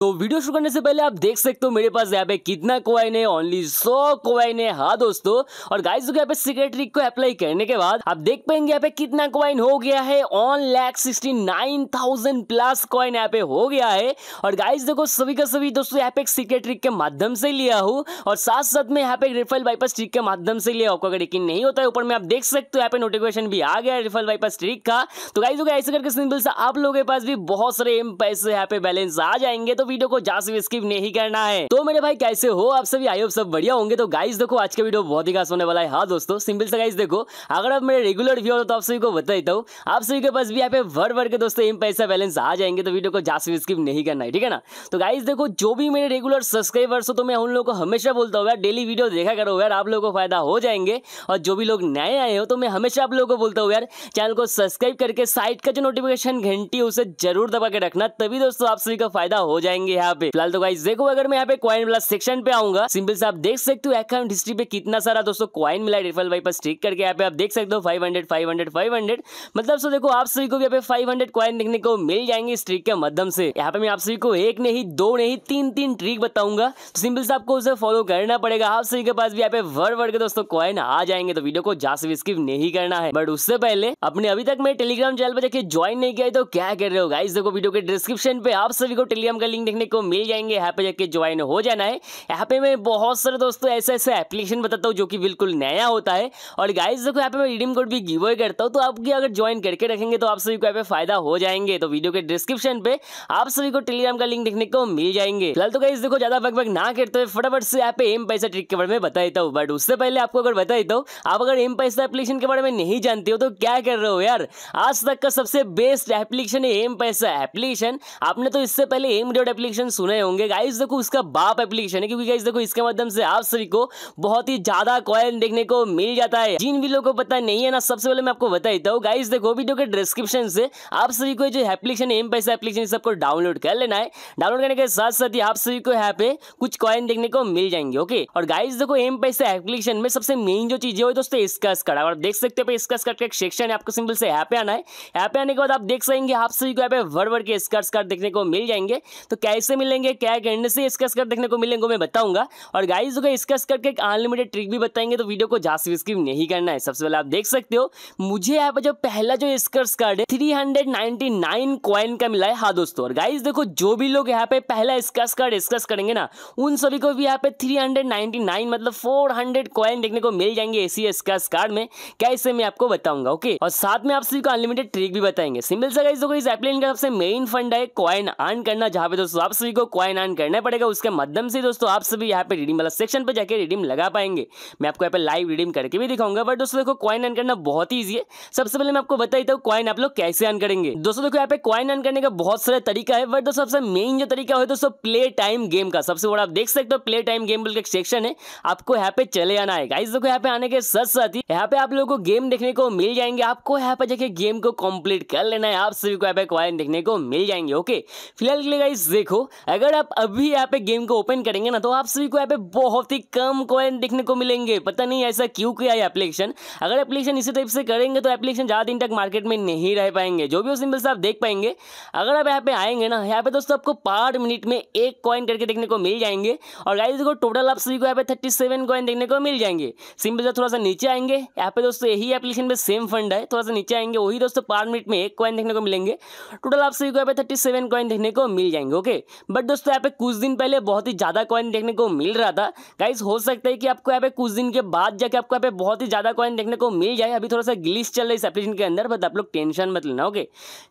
तो वीडियो शुरू करने से पहले आप देख सकते हो मेरे पास यहाँ पे कितना कोवाइन है ओनली सौ कोवाइन है हाँ दोस्तों और गाइस तो यहाँ पे सीक्रेट ट्रिक को अप्लाई करने के बाद आप देख पाएंगे यहाँ पे कितना कोवाइन हो गया है one lakh sixty nine thousand plus coin यहाँ पे हो गया है और गाइस देखो सभी का सभी दोस्तों यहाँ पे एक सीक्रेट ट्रिक के माध्यम से लिया हूँ और साथ साथ में यहाँ पे रिफल बाईपास ट्रिक के माध्यम से लिया आपको अगर यकीन नहीं होता है ऊपर में आप देख सकते हो यहाँ पे नोटिफिकेशन भी आ गया है रिफल बाईपास ट्रिक का तो गाइज तो ऐसे करके सिंपल से आप लोगों के पास भी बहुत सारे एम पैसे यहाँ पे बैलेंस आ जाएंगे तो वीडियो को जा से स्किप नहीं करना है तो मेरे भाई कैसे हो आप सभी आई होप सब बढ़िया होंगे तो गाइस देखो आज का वीडियो बहुत ही खास होने वाला है हाँ दोस्तों सिंपल से गाइस देखो अगर आप मेरे रेगुलर व्यू हो तो आप सभी को बता देता हूँ आप सभी के पास भी यहाँ पे भर भर के दोस्तों एम पैसा बैलेंस आ जाएंगे तो वीडियो को जा से स्किप नहीं करना है ठीक है ना तो गाइस देखो जो भी मेरे रेगुलर सब्सक्राइबर्स हो तो मैं उन लोगों को हमेशा बोलता हूँ यार डेली वीडियो देखा करो यार आप लोगों को फायदा हो जाएंगे और जो भी लोग नए आए हो तो मैं हमेशा आप लोगों को बोलता हूँ यार चैनल को सब्सक्राइब करके साइट का जो नोटिफिकेशन घंटी उसे जरूर दबा के रखना तभी दोस्तों आप सभी का फायदा हो जाएगा जाएंगे यहाँ पे फिलहाल तो गाइस देखो अगर मैं यहाँ पे क्वाइन वाला सेक्शन पे आऊंगा सिंपल से आप देख सकते हो अकाउंट हिस्ट्री पे कितना सारा दोस्तों क्वाइन मिला है रिफल भाई पर स्टिक करके यहाँ पे आप देख सकते हो five hundred five hundred five hundred मतलब सो देखो आप सभी को यहाँ पे फाइव हंड्रेड क्वाइन देखने को मिल जाएंगे स्ट्रिक के माध्यम से यहाँ पे मैं आप सभी को एक नहीं दो नहीं तीन तीन ट्रिक बताऊंगा तो सिंपल से आपको उसे फॉलो करना पड़ेगा आप सभी के पास भी यहाँ पे वर वर के दोस्तों क्वाइन आ जाएंगे तो वीडियो को जा से स्किप नहीं करना है बट उससे पहले अपने अभी तक मैं टेलीग्राम चैनल पर देखिए ज्वाइन नहीं किया तो क्या कर रहे हो गाइस देखो वीडियो के डिस्क्रिप्शन पे आप सभी को टेलीग्राम का लिंक देखने को मिल जाएंगे यहाँ पे जाके ज्वाइन हो जाना है यहाँ पे मैं बहुत सारे दोस्तों ऐसे ऐसे एप्लीकेशन बताता हूँ जो कि बिल्कुल नया होता है और गाइज देखो यहाँ पे मैं रिडीम कोड भी गिव अवे करता हूँ तो आप भी अगर ज्वाइन करके रखेंगे तो आप सभी को यहाँ पे फायदा हो जाएंगे तो वीडियो के डिस्क्रिप्शन पे आप सभी को टेलीग्राम का लिंक देखने को मिल जाएंगे फिलहाल तो गाइज देखो ज्यादा बग ना करते हुए फटाफट से यहाँ पे एम पैसा ट्रिक के बारे में बता देता हूँ बट उससे पहले आपको अगर बता देता हूँ आप अगर एम पैसा एप्लीकेशन के बारे में नहीं जानते हो तो क्या कर रहे हो यार आज तक का सबसे बेस्ट एप्लीकेशन है एम पैसा एप्लीकेशन आपने तो इससे पहले एम डॉट एप्लीकेशन सुने होंगे गाइस देखो इसका बाप एप्लीकेशन है क्योंकि गाइस देखो इसके माध्यम से आप सभी को बहुत ही ज्यादा कॉइन देखने को मिल जाता है जिन भी लोगों को पता नहीं है ना सबसे पहले मैं आपको बता देता हूँ गाइस देखो वीडियो के डिस्क्रिप्शन से आप सभी को जो एप्लीकेशन एम पैसा एप्लीकेशन सबको डाउनलोड कर लेना है डाउनलोड करने के साथ साथ ही आप सभी को यहाँ पे कुछ कॉइन देखने को मिल जाएंगे ओके और गाइज देखो एम पैसा एप्लीकेशन में सबसे मेन जो चीज है दोस्तों स्कर्स कट और देख सकते हो स्कर्स कट का एक सेक्शन है आपको सिंपल से यहाँ पे आना है यहाँ पे आने के बाद आप देख सकेंगे आप सभी को यहाँ पे वर्ड वर्ड के स्कर्स कार्ड देखने को मिल जाएंगे तो कैसे मिलेंगे क्या करने से इसका स्कर देखने को मिलेंगे मैं बताऊंगा और गाइज होगा इसका स्कर के एक अनलिमिटेड ट्रिक भी बताएंगे तो वीडियो को जा स्किप नहीं करना है सबसे पहले आप देख सकते हो मुझे यहाँ पर जो पहला जो स्कर्स कार्ड है three hundred ninety nine coin का मिला है हाँ दोस्तों और गाइज देखो जो भी लोग यहाँ पे पहला स्कर्स कार्ड डिस्कस करेंगे ना उन सभी को भी यहाँ पे थ्री हंड्रेड नाइनटी नाइन मतलब फोर हंड्रेड कॉइन देखने को मिल जाएंगे ऐसी स्कर्स कार्ड में क्या इससे मैं आपको बताऊंगा ओके और साथ में आप सभी को अनलिमिटेड ट्रिक भी बताएंगे सिंपल सा गाइज देखो इस एप्लीन का सबसे मेन फंड है कॉइन अर्न करना जहाँ पे दोस्तों दोस्तों आप सभी को क्वाइन अर्न करना पड़ेगा उसके माध्यम से दोस्तों आप सभी यहाँ पे रिडीम वाला सेक्शन पर जाकर रिडीम लगा पाएंगे मैं आपको यहाँ पे लाइव रिडीम करके भी दिखाऊंगा बट दोस्तों देखो क्वाइन अर्न करना बहुत ही ईजी है सबसे पहले मैं आपको बता देता हूँ क्वाइन आप लोग कैसे अर्न करेंगे दोस्तों देखो यहाँ पे क्वाइन अर्न करने का बहुत सारा तरीका है बट दोस्तों सबसे मेन जो तरीका है दोस्तों प्ले टाइम गेम का सबसे बड़ा आप देख सकते हो प्ले टाइम गेम बोल के सेक्शन है आपको यहाँ पे चले आना है गाइस देखो यहाँ पे आने के साथ साथ ही यहाँ पे आप लोगों को गेम देखने को मिल जाएंगे आपको यहाँ पे जाके गेम को कंप्लीट कर लेना है आप सभी को यहाँ पे क्वाइन देखने को मिल जाएंगे ओके फिलहाल के लिए गाइस देखो अगर आप अभी यहाँ पे गेम को ओपन करेंगे ना तो आप सभी को यहाँ पे बहुत ही कम कॉइन देखने को मिलेंगे पता नहीं ऐसा क्यों किया है एप्लीकेशन अगर एप्लीकेशन इसी टाइप से करेंगे तो एप्लीकेशन ज़्यादा दिन तक मार्केट में नहीं रह पाएंगे जो भी सिंबल से आप देख पाएंगे अगर आप यहाँ पे आएंगे ना यहाँ पे दोस्तों आपको पर मिनट में एक कॉइन करके देखने को मिल जाएंगे और गाइज देखो टोटल आप सभी को यहाँ पे थर्टी सेवन कॉइन देखने को मिल जाएंगे सिंपल थोड़ा सा नीचे आएंगे यहाँ पे दोस्तों यही एप्लीकेशन पर सेम फंड है थोड़ा सा नीचे आएंगे वही दोस्तों पार मिनट में एक कॉइन देखने को मिलेंगे टोटल आप सभी को यहाँ पे थर्टी सेवन कॉइन देखने को मिल जाएंगे ओके बट दोस्तों यहाँ पे कुछ दिन पहले बहुत ही ज़्यादा कॉइन देखने को मिल रहा था गाइस हो सकता है कि आपको यहाँ पे कुछ दिन के बाद जाके आपको यहाँ पे बहुत ही ज़्यादा कॉइन देखने को मिल जाए अभी थोड़ा सा ग्लिस चल रही है इस के अंदर बट आप लोग टेंशन मत लेना ओके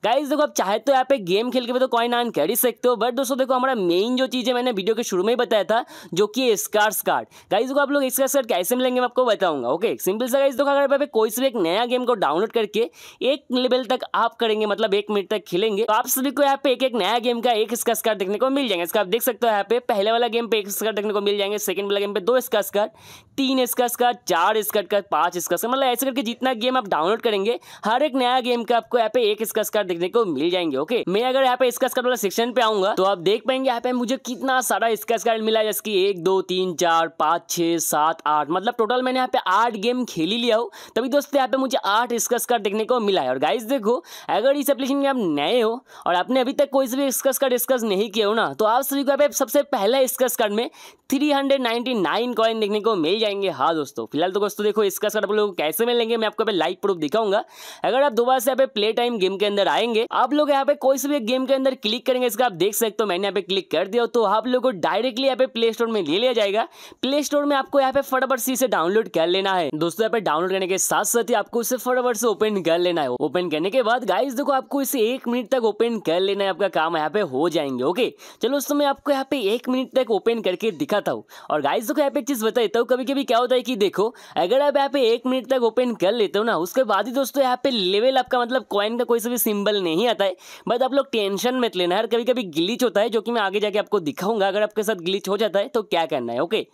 गाइस देखो आप चाहे तो यहाँ पे गेम खेल के भी तो कॉइन आन कर ही सकते हो बट दोस्तों देखो हमारा मेन जो चीज़ है मैंने वीडियो के शुरू में ही बताया था जो कि स्कार्स कार्ड गाइज देखो आप लोग स्कार्स कार्ड कैसे मिलेंगे मैं आपको बताऊंगा ओके सिंपल सा गाइज देखो अगर आप कोई से एक नया गेम को डाउनलोड करके एक लेवल तक आप करेंगे मतलब एक मिनट तक खेलेंगे तो आप सभी को यहाँ पे एक एक नया गेम का एक स्कार्स स्कार देखने को मिल जाएंगे इसका आप देख सकते हो यहाँ पे पहले वाला गेम पे एक स्कार देखने को मिल जाएंगे सेकंड वाला गेम पे दो इसका स्कार तीन स्कार स्कार चार स्कार का पाँच स्कार स्कार मतलब ऐसे करके जितना गेम आप डाउनलोड करेंगे हर एक नया गेम का आपको यहाँ पे एक इसका स्कार देखने को मिल जाएंगे ओके मैं अगर यहाँ पे इसका स्कार वाला सेक्शन पे आऊंगा तो आप देख पाएंगे यहाँ पे मुझे कितना सारा इसका स्कार मिला जैसे कि एक दो तीन चार पांच छह सात आठ मतलब टोटल मैंने यहाँ पे आठ गेम खेली लिया हो तभी दोस्तों यहाँ पे मुझे आठ स्कस स्कार देखने को मिला है और गाइस देखो अगर इस एप्लीकेशन में आप नए हो और आपने अभी तक कोई भी स्कस स्कार डिस्कस नहीं नहीं किए हो ना तो आप सभी को यहाँ सबसे पहले स्क्रस कार्ड में 399 हंड्रेड देखने को मिल जाएंगे हाँ दोस्तों फिलहाल तो दोस्तों देखो स्क्रस कार्ड आप लोगों को कैसे मिलेंगे मैं आपको यहाँ पे लाइव प्रूफ दिखाऊंगा अगर आप दोबारा से यहाँ पे प्ले टाइम गेम के अंदर आएंगे आप लोग यहाँ पे कोई से भी गेम के अंदर क्लिक करेंगे इसका आप देख सकते हो मैंने यहाँ पे क्लिक कर दिया तो आप लोग को डायरेक्टली यहाँ पे प्ले स्टोर में ले लिया जाएगा प्ले स्टोर में आपको यहाँ पे फटाफट सी से डाउनलोड कर लेना है दोस्तों यहाँ पे डाउनलोड करने के साथ साथ ही आपको इसे फटाफट से ओपन कर लेना है ओपन करने के बाद गाइस देखो आपको इसे एक मिनट तक ओपन कर लेना है आपका काम यहाँ पे हो जाएंगे ओके चलो दोस्तों मैं आपको यहाँ पे एक मिनट तक ओपन करके दिखाता हूँ और गाइस देखो यहाँ पे एक चीज़ बता देता हूँ कभी कभी क्या होता है कि देखो अगर आप यहाँ पे एक मिनट तक ओपन कर लेते हो ना उसके बाद ही दोस्तों यहाँ पे लेवल आपका मतलब कॉइन का कोई सा भी सिंबल नहीं आता है बट आप लोग टेंशन मत लेना है कभी कभी ग्लिच होता है जो कि मैं आगे जाके आपको दिखाऊंगा अगर आपके साथ ग्लिच हो जाता है तो क्या करना है ओके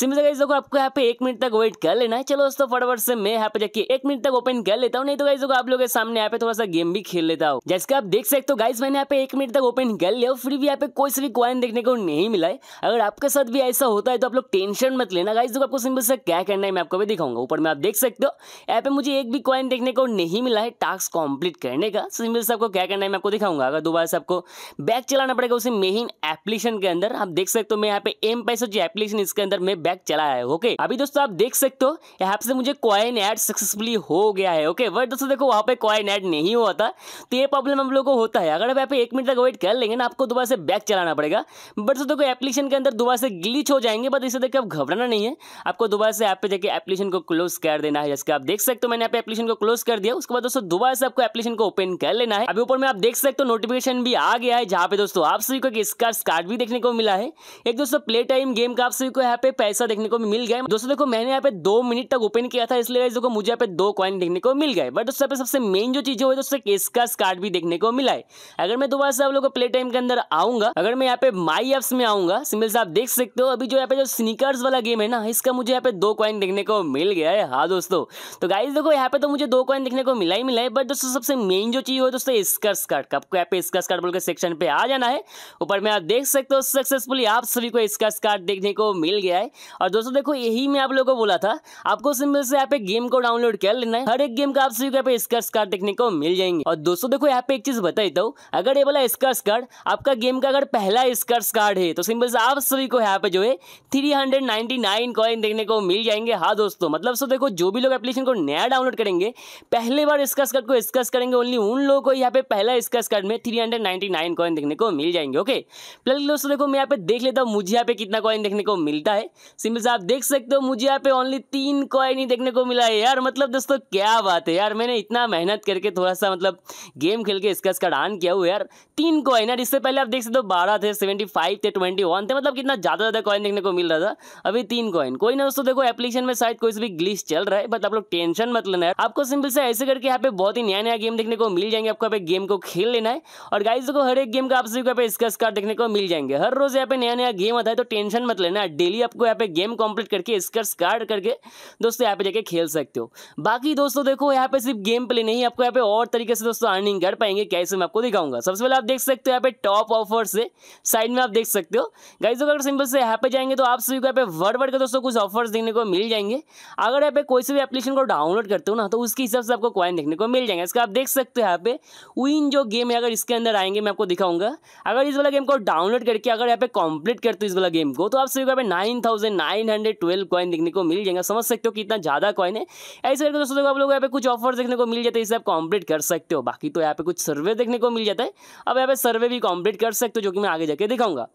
सिंपल गाइज देखो आपको यहाँ पे एक मिनट तक वेट कर लेना है चलो दोस्तों फटाफट से मैं यहाँ पे जाके एक मिनट तक ओपन कर लेता हूँ नहीं तो गाइज देखो आप लोग के सामने यहाँ पे थोड़ा सा गेम भी खेल लेता हूँ जैसे आप देख सकते हो गाइज मैंने यहाँ पे एक मिनट तक ओपन कर लिया फिर अभी भी यहाँ पे कोई सभी क्वाइन देखने को नहीं मिला है अगर आपके साथ भी ऐसा होता है तो आप लोग टेंशन मत लेना गाइज तो आपको सिंपल से क्या करना है मैं आपको भी दिखाऊंगा ऊपर में आप देख सकते हो यहाँ पे मुझे एक भी क्वाइन देखने को नहीं मिला है टास्क कंप्लीट करने का सिंपल से आपको क्या करना है मैं आपको दिखाऊंगा अगर दोबारा से आपको बैग चलाना पड़ेगा उसे मेन एप्लीकेशन के अंदर आप देख सकते हो मैं यहाँ पे एम पैसो जो एप्लीकेशन इसके अंदर मैं बैग चलाया है ओके अभी दोस्तों आप देख सकते हो यहाँ से मुझे क्वाइन एड सक्सेसफुली हो गया है ओके बट दोस्तों देखो वहाँ पे क्वाइन एड नहीं हुआ था तो ये प्रॉब्लम हम लोग को होता है अगर आप यहाँ पे एक मिनट तक वेट कर लेंगे ना आपको दोबारा से बैक चलाना पड़ेगा बट दोस्तों देखो एप्लीकेशन के अंदर दोबारा से ग्लीच हो जाएंगे बट इसे देखिए आप घबराना नहीं है आपको दोबारा से ऐप पे जाकर एप्लीकेशन को क्लोज कर देना है जैसे आप देख सकते हो मैंने यहाँ पे एप्लीकेशन को क्लोज कर दिया उसके बाद दोस्तों दोबारा से आपको एप्लीकेशन को ओपन कर लेना है अभी ऊपर में आप देख सकते हो नोटिफिकेशन भी आ गया है जहाँ पे दोस्तों आप सभी को इसका कार्ड भी देखने को मिला है एक दोस्तों प्ले टाइम गेम का आप सभी को यहाँ पे पैसा देखने को मिल गया दोस्तों देखो मैंने यहाँ पे दो मिनट तक ओपन किया था इसलिए देखो मुझे यहाँ पे दो कॉइन देखने को मिल गए बट दोस्तों यहाँ पे सबसे मेन जो चीज है दोस्तों इसका कार्ड भी देखने को मिला है अगर मैं दोबारा से आप लोग को प्ले टाइम के अंदर आऊंगा अगर मैं यहाँ पे माई एप्स में आऊंगा से आप देख सकते हो अभी जो यहाँ पे जो स्निकर्स वाला गेम है ना इसका मुझे यहाँ पे दो कॉइन देखने को मिल गया है हाँ दोस्तों तो गाइज देखो यहाँ पे तो मुझे दो कॉइन देखने को मिला ही मिला है बट दोस्तों सबसे मेन जो चीज हो दोस्तों स्कर्स कार्ड आपको यहाँ पे स्कर्स कार्ड बोलकर सेक्शन पे आ जाना है ऊपर में आप देख सकते हो सक्सेसफुली आप सभी को स्कर्स कार्ड देखने को मिल गया है और दोस्तों देखो यही मैं आप लोगों को बोला था आपको सिंपल से यहाँ पे गेम को डाउनलोड कर लेना है हर एक गेम का आप सभी को यहाँ पे स्कर्स कार्ड देखने को मिल जाएंगे और दोस्तों देखो यहाँ पे एक चीज बता देता तो, हूँ अगर ये वाला स्कर्स कार्ड आपका गेम का अगर पहला स्कर्स कार्ड है तो सिंपल से आप सभी को यहाँ पे जो है three hundred ninety nine coin देखने को मिल जाएंगे हाँ दोस्तों मतलब सो देखो जो भी लोग एप्लीकेशन को नया डाउनलोड करेंगे पहले बार स्कर्स कार्ड को स्कर्स करेंगे ओनली उन लोगों को यहाँ पे पहला स्कर्स कार्ड में three hundred ninety nine coin देखने को मिल जाएंगे ओके प्लस दोस्तों देखो मैं यहाँ पे देख लेता हूँ मुझे यहाँ पे कितना कॉइन देखने को मिलता है सिंपल से आप देख सकते हो मुझे यहाँ पे ओनली तीन कॉइन ही देखने को मिला है यार मतलब दोस्तों क्या बात है यार मैंने इतना मेहनत करके थोड़ा सा मतलब गेम खेल के स्कर्स कार्ड ऑन किया हुआ यार तीन कॉइन यार इससे पहले आप सिक्स थे तो बारह थे सेवेंटी फाइव थे ट्वेंटी वन थे मतलब कितना ज़्यादा ज़्यादा कॉइन देखने को मिल रहा था अभी तीन कॉइन कोई ना दोस्तों देखो एप्लीकेशन में शायद कोई भी ग्लिश चल रहा है बट आप लोग टेंशन मत लेना है आपको सिंपल से ऐसे करके यहाँ पे बहुत ही नया नया गेम देखने को मिल जाएंगे आपको यहाँ गेम को खेल लेना है और गाइज देखो हर एक गेम का आपसे यहाँ पे स्क्रच कार्ड देखने को मिल जाएंगे हर रोज यहाँ पे नया नया गेम आता है तो टेंशन मत लेना डेली आपको यहाँ पे गेम कंप्लीट करके स्कर्स कार्ड करके दोस्तों यहाँ पे जाके खेल सकते हो बाकी दोस्तों देखो यहाँ पे सिर्फ गेम प्ले नहीं आपको यहाँ पे और तरीके से दोस्तों अर्निंग कर पाएंगे कैसे मैं आपको दिखाऊंगा सबसे पहले आप देख सकते हो यहाँ पे टॉप ऑफर्स है साइड में आप देख सकते हो गाइज अगर सिंपल से यहाँ पे जाएंगे तो आप सभी को यहाँ पे वर्ड वर्ड के दोस्तों कुछ ऑफर्स देखने को मिल जाएंगे अगर यहाँ पे कोई से भी एप्लीकेशन को डाउनलोड करते हो ना तो उसके हिसाब से आपको क्वाइन देखने को मिल जाएंगे इसका आप देख सकते हो यहाँ पे विन जो गेम है अगर इसके अंदर आएंगे मैं आपको दिखाऊंगा अगर इस वाला गेम को डाउनलोड करके अगर यहाँ पे कंप्लीट करते हो इस वाला गेम को तो आप सभी को nine thousand nine hundred twelve coin देखने को मिल जाएगा समझ सकते हो कि इतना ज़्यादा कॉइन है ऐसे करके दोस्तों आप लोग यहाँ पे कुछ ऑफर देखने को मिल जाते हैं इसे आप कंप्लीट कर सकते हो बाकी तो यहाँ पे कुछ सर्वे देखने को मिल जाता है अब यहाँ पे सर्वे भी कंप्लीट कर कर सकते हो जो कि मैं आगे जाके दिखाऊंगा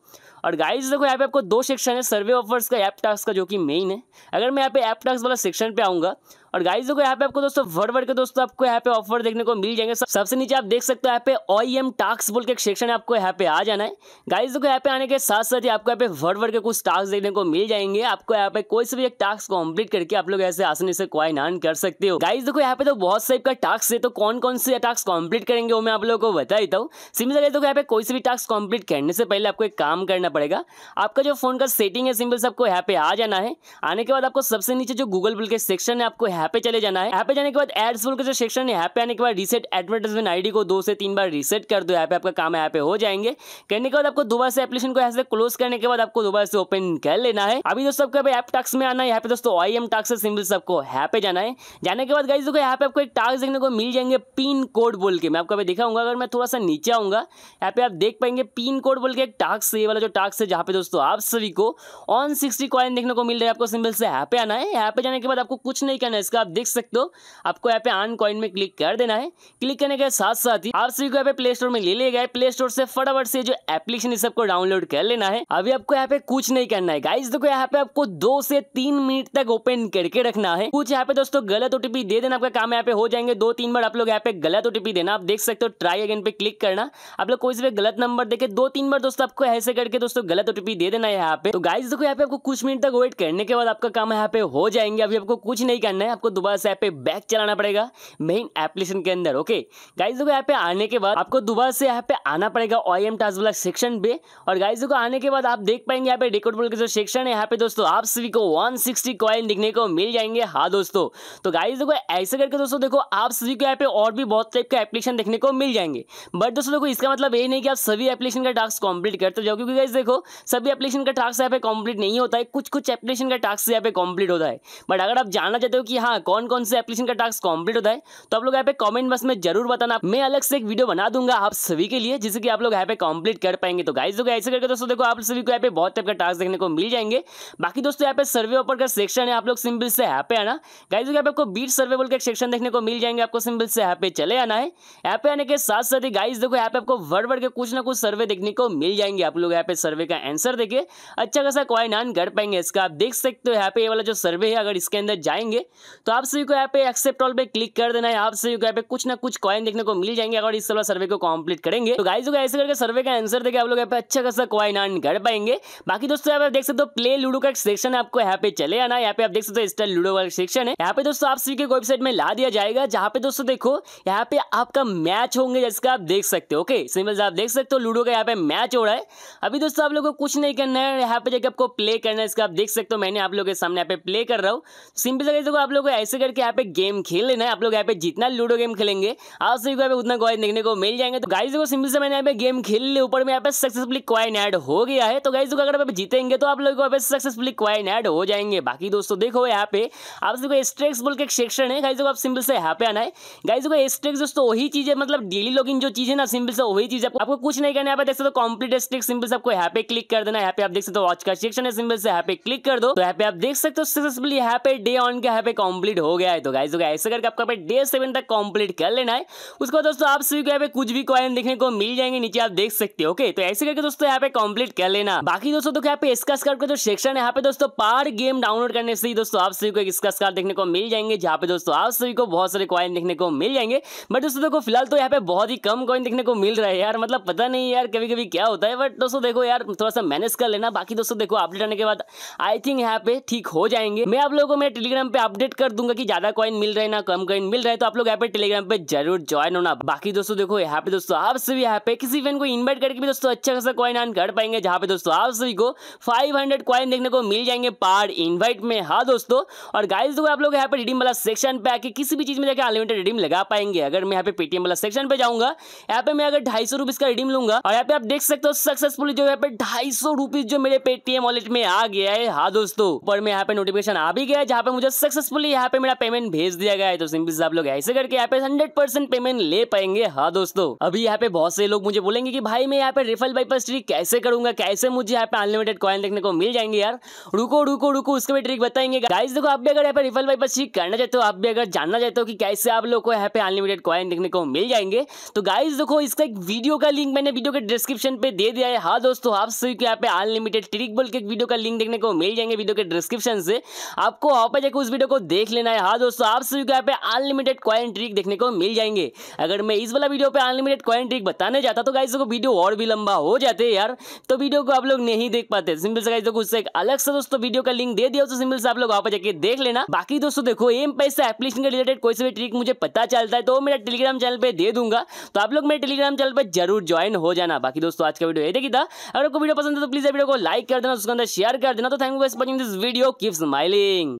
और गाइज देखो यहाँ पे आपको दो सेक्शन है सर्वे ऑफर्स का ऐप टास्क का जो कि मेन है अगर मैं यहाँ पे ऐप टास्क वाला सेक्शन पे आऊँगा और गाइज देखो यहाँ पे आपको दोस्तों वर्ड वर्ड के दोस्तों आपको यहाँ पे ऑफर देखने को मिल जाएंगे सबसे नीचे आप देख सकते हो यहाँ पे ओ एम टास्क बोल के एक सेक्शन है आपको यहाँ पे आ जाना है गाइज देखो यहाँ पे आने के साथ साथ ही आपको यहाँ पे वर्ड वर्ड के कुछ टास्क देखने को मिल जाएंगे आपको यहाँ पे कोई से भी एक टास्क कम्प्लीट करके आप लोग ऐसे आसानी से क्वाइन अर्न कर सकते हो गाइज देखो यहाँ पे तो बहुत टाइप का टास्क है तो कौन कौन से टास्क कम्प्लीट करेंगे वो मैं आप लोगों को बता देता हूँ सिमिलर देखो यहाँ पे कोई से भी टास्क कम्प्लीट करने से पहले आपको एक काम करना करना पड़ेगा आपका जो फ़ोन का सेटिंग है सिंपल से आपको यहाँ पे आ जाना है आने के बाद आपको सबसे नीचे जो गूगल बिल के सेक्शन है आपको यहाँ पे चले जाना है यहाँ पे जाने के बाद एड्स बुल के जो सेक्शन है यहाँ पे आने के बाद रिसेट एडवर्टाइजमेंट आईडी को दो से तीन बार रिसेट कर दो यहाँ पे आपका काम यहाँ पे हो जाएंगे करने के बाद आपको दोबारा से एप्लीकेशन को यहाँ से क्लोज करने के बाद आपको दोबारा से ओपन कर लेना है अभी दोस्तों आपको एप टास्क में आना है यहाँ पे दोस्तों आई एम टास्क सिंपल से आपको यहाँ पे जाना है जाने के बाद गाइज देखो यहाँ पे आपको एक टास्क देखने को मिल जाएंगे पिन कोड बोल के मैं आपको दिखाऊंगा अगर मैं थोड़ा सा नीचे आऊंगा यहाँ पे आप देख पाएंगे पिन कोड बोल के एक टास्क ये वाला जो टास्क स्टार्क से जहाँ पे दोस्तों आप सभी को ऑन सिक्सटी कॉइन देखने को मिल रहा है आपको सिंबल से यहाँ पे आना है यहाँ पे जाने के बाद आपको कुछ नहीं करना है इसका आप देख सकते हो आपको यहाँ पे आन कॉइन में क्लिक कर देना है क्लिक करने के साथ साथ ही आप सभी को यहाँ पे प्ले स्टोर में ले लिया गया प्ले स्टोर से फटाफट से जो एप्लीकेशन इस सबको डाउनलोड कर लेना है अभी आपको यहाँ पे कुछ नहीं करना है गाइज देखो यहाँ पे आपको दो से तीन मिनट तक ओपन करके रखना है कुछ यहाँ पे दोस्तों गलत ओटीपी दे देना आपका काम यहाँ पे हो जाएंगे दो तीन बार आप लोग यहाँ पे गलत ओटीपी देना आप देख सकते हो ट्राई अगेन पे क्लिक करना आप लोग कोई से गलत नंबर देखे दो तीन बार दोस्तों आपको ऐसे करके दोस्तों दोस्तों गलत ओटीपी तो दे देना है यहाँ पे तो गाइज देखो यहाँ पे आपको कुछ मिनट तक वेट करने के बाद आपका काम यहाँ पे हो जाएंगे अभी आपको कुछ नहीं करना है आपको दोबारा से यहाँ पे बैक चलाना पड़ेगा मेन एप्लीकेशन के अंदर ओके गाइज देखो यहाँ पे आने के बाद आपको दोबारा से यहाँ पे आना पड़ेगा ओ एम टास्क वाला सेक्शन पे और गाइज देखो आने के बाद आप देख पाएंगे यहाँ पे डेकोडबल का जो सेक्शन है यहाँ पे दोस्तों आप सभी को वन सिक्सटी कॉइन दिखने को मिल जाएंगे हाँ दोस्तों तो गाइज देखो ऐसे करके दोस्तों देखो आप सभी को यहाँ पे और भी बहुत टाइप के एप्लीकेशन देखने को मिल जाएंगे बट दोस्तों देखो इसका मतलब ये नहीं कि आप सभी एप्लीकेशन का टास्क कंप्लीट करते जाओ क्योंकि देखो सभी एप्लीकेशन का टास्क यहाँ पे कंप्लीट नहीं होता है कुछ कुछ एप्लीकेशन का टास्क यहाँ पे कंप्लीट होता है बट अगर आप जानना चाहते हो कि हाँ कौन कौन से एप्लीकेशन का टास्क कंप्लीट होता है तो आप लोग यहाँ पे कमेंट बॉक्स में जरूर बताना मैं अलग से एक वीडियो बना दूंगा आप सभी के लिए जिससे कि आप लोग यहाँ पे कंप्लीट कर पाएंगे तो गाइज लोग ऐसे करके दोस्तों देखो आप सभी को यहाँ पे बहुत टाइप का टास्क देखने को मिल जाएंगे बाकी दोस्तों यहाँ पे सर्वे ऑपर का सेक्शन है आप लोग सिंपल से यहाँ पे आना गाइज लोग यहाँ पे आपको बीट सर्वे बोल के सेक्शन देखने को मिल जाएंगे आपको सिंपल से यहाँ पे चले आना है यहाँ पे आने के साथ साथ ही गाइज देखो यहाँ पे आपको वर्ड वर्ड के कुछ ना कुछ सर्वे देखने को मिल जाएंगे आप लोग यहाँ पे सर्वे का आंसर देके अच्छा खासा कॉइन अर्न कर पाएंगे इसका आप देख सकते हो यहाँ पे ये वाला जो सर्वे है अगर इसके अंदर जाएंगे तो आप सभी को यहाँ पे एक्सेप्ट ऑल पे क्लिक कर देना है आप सभी को यहाँ पे कुछ ना कुछ कॉइन देखने को मिल जाएंगे अगर इस वाला सर्वे को कम्प्लीट करेंगे तो गाइज ऐसे करके सर्वे का आंसर देकर आप लोग यहाँ पे अच्छा खासा कॉइन अर्न कर पाएंगे बाकी दोस्तों यहाँ पे देख सकते हो प्ले लूडो का सेक्शन आपको यहाँ पे चले आना यहाँ पे आप देख सकते हो स्टाइल लूडो वाला सेक्शन है यहाँ पे दोस्तों आप सभी के वेबसाइट में ला दिया जाएगा जहाँ पे दोस्तों देखो यहाँ पे आपका मैच होंगे जिसका आप देख सकते हो ओके सिंपल आप देख सकते हो लूडो का यहाँ पे मैच हो रहा है अभी दोस्तों दोस्तों आप लोगों को कुछ नहीं करना है यहाँ पे जाके आपको प्ले करना है इसका आप देख सकते हो मैंने आप लोगों के सामने यहाँ पे प्ले कर रहा हूँ सिंपल सा देखो आप लोग को ऐसे करके यहाँ पे गेम खेल लेना है आप लोग यहाँ पे जितना लूडो गेम खेलेंगे आप सभी को यहाँ पे उतना क्वाइन देखने को मिल जाएंगे तो गाइज देखो सिंपल से मैंने यहाँ पे गेम खेल लिया ऊपर में यहाँ पे सक्सेसफुली क्वाइन ऐड हो गया है तो गाइज देखो अगर आप जीतेंगे तो आप लोग यहाँ सक्सेसफुली क्वाइन ऐड हो जाएंगे बाकी दोस्तों देखो यहाँ पे आप सबको स्ट्रेक्स बोल के सेक्शन है गाइज देखो आप सिंपल से यहाँ पे आना है गाइज देखो स्ट्रेक्स दोस्तों वही चीज है मतलब डेली लॉग जो चीज है ना सिंपल से वही चीज आपको कुछ नहीं करना है पे देख सकते हो कॉम्प्लीट स्ट्रेक्स सिंपल से आपको यहाँ पे क्लिक कर देना यहाँ पे आप देख सकते हो वॉच का सेक्शन है सिंबल से यहाँ पे क्लिक कर दो तो यहाँ पे आप देख सकते हो सक्सेसफुली यहाँ पे डे ऑन का यहाँ पे कंप्लीट हो गया है तो गाइस ऐसे करके आपका डे सेवन तक कंप्लीट कर लेना है उसके बाद दोस्तों आप सभी को यहाँ पे कुछ भी कॉइन देखने को मिल जाएंगे नीचे आप देख सकते हो ओके तो ऐसे करके दोस्तों यहाँ पे कम्प्लीट कर लेना बाकी दोस्तों यहाँ पे इसका स्कार्ड का जो सेक्शन है यहाँ पे दोस्तों पार गेम डाउनलोड करने से ही दोस्तों आप सभी को इसका स्कार्ड देखने को मिल जाएंगे जहाँ पे दोस्तों आप सभी को बहुत सारे कॉइन देखने को मिल जाएंगे बट दोस्तों फिलहाल तो यहाँ पे बहुत ही कम कॉइन देखने को मिल रहा है यार मतलब पता नहीं यार कभी कभी क्या होता है बट दोस्तों देखो यार थोड़ा सा मैनेज कर लेना बाकी दोस्तों देखो अपडेट आने के बाद आई थिंक यहाँ पे ठीक हो जाएंगे मैं आप लोगों को मैं टेलीग्राम पे अपडेट कर दूंगा कि ज्यादा कॉइन मिल रहे ना कम कॉइन मिल रहे तो आप लोग यहाँ पे टेलीग्राम पे जरूर ज्वाइन होना बाकी दोस्तों देखो यहाँ पे दोस्तों आप सभी यहाँ पे किसी इवेंट को इन्वाइट करके भी दोस्तों अच्छा खासा कॉइन आन कर पाएंगे जहाँ पे दोस्तों आप सभी को फाइव हंड्रेड कॉइन देखने को मिल जाएंगे पार इन्वाइट में हाँ दोस्तों और गाइज देखो आप लोग यहाँ पे रिडीम वाला सेक्शन पे आके किसी भी चीज में जाकर अनलिमिटेड रिडीम लगा पाएंगे अगर मैं यहाँ पे पेटीएम वाला सेक्शन पे जाऊंगा यहाँ पे मैं अगर ढाई सौ रुपए का रिडीम लूंगा और यहाँ पे आप देख सकते हो सक्सेसफुल जो है पे ढाई सौ रुपीज जो मेरे पेटीएम वॉलेट में आ गया है हाँ दोस्तों पर मैं यहाँ पे नोटिफिकेशन आ भी गया जहाँ पे मुझे सक्सेसफुली यहाँ पे मेरा पेमेंट भेज दिया गया है तो सिंपल आप लोग ऐसे करके यहाँ पे हंड्रेड परसेंट पेमेंट ले पाएंगे हाँ दोस्तों अभी यहाँ पे बहुत से लोग मुझे बोलेंगे की भाई मैं यहाँ पे रिफल बाईपास ट्रिक कैसे करूंगा कैसे मुझे यहाँ पे अनलिमिटेड कॉइन देखने को मिल जाएंगे यार रुको रुको रुको उसके भी ट्रिक बताएंगे गाइस देखो आप भी अगर यहाँ पे रिफल बाईपास ट्रिक करना चाहते हो आप भी अगर जानना चाहते हो कि कैसे आप लोग को यहाँ पे अनलिमिटेड कॉइन देखने को मिल जाएंगे तो गाइज देखो इसका एक वीडियो का लिंक मैंने वीडियो के डिस्क्रिप्शन पे दे दिया है हाँ दोस्तों तो आप सभी को यहाँ पे अनलिमिटेड ट्रिक बोल के एक वीडियो का लिंक देखने को मिल जाएंगे वीडियो के डिस्क्रिप्शन से आपको वहाँ पर जाकर उस वीडियो को देख लेना है हाँ दोस्तों आप सभी को यहाँ पे अनलिमिटेड कॉइन ट्रिक देखने को मिल जाएंगे अगर मैं इस वाला वीडियो पे अनलिमिटेड कॉइन ट्रिक बताने जाता तो गाइज को वीडियो और भी लंबा हो जाते यार तो वीडियो को आप लोग नहीं देख पाते सिंपल से गाइज उससे एक अलग से दोस्तों वीडियो का लिंक दे दिया तो सिंपल से आप लोग वहाँ पर जाके देख लेना बाकी दोस्तों देखो एम पैसा एप्लीकेशन के रिलेटेड कोई से भी ट्रिक मुझे पता चलता है तो मेरा टेलीग्राम चैनल पर दे दूंगा तो आप लोग मेरे टेलीग्राम चैनल पर जरूर ज्वाइन हो जाना बाकी दोस्तों आज का वीडियो ये देखी था अगर आपको वीडियो पसंद है तो प्लीज वीडियो को लाइक कर देना उसके अंदर शेयर कर देना तो thank you for watching this video keep smiling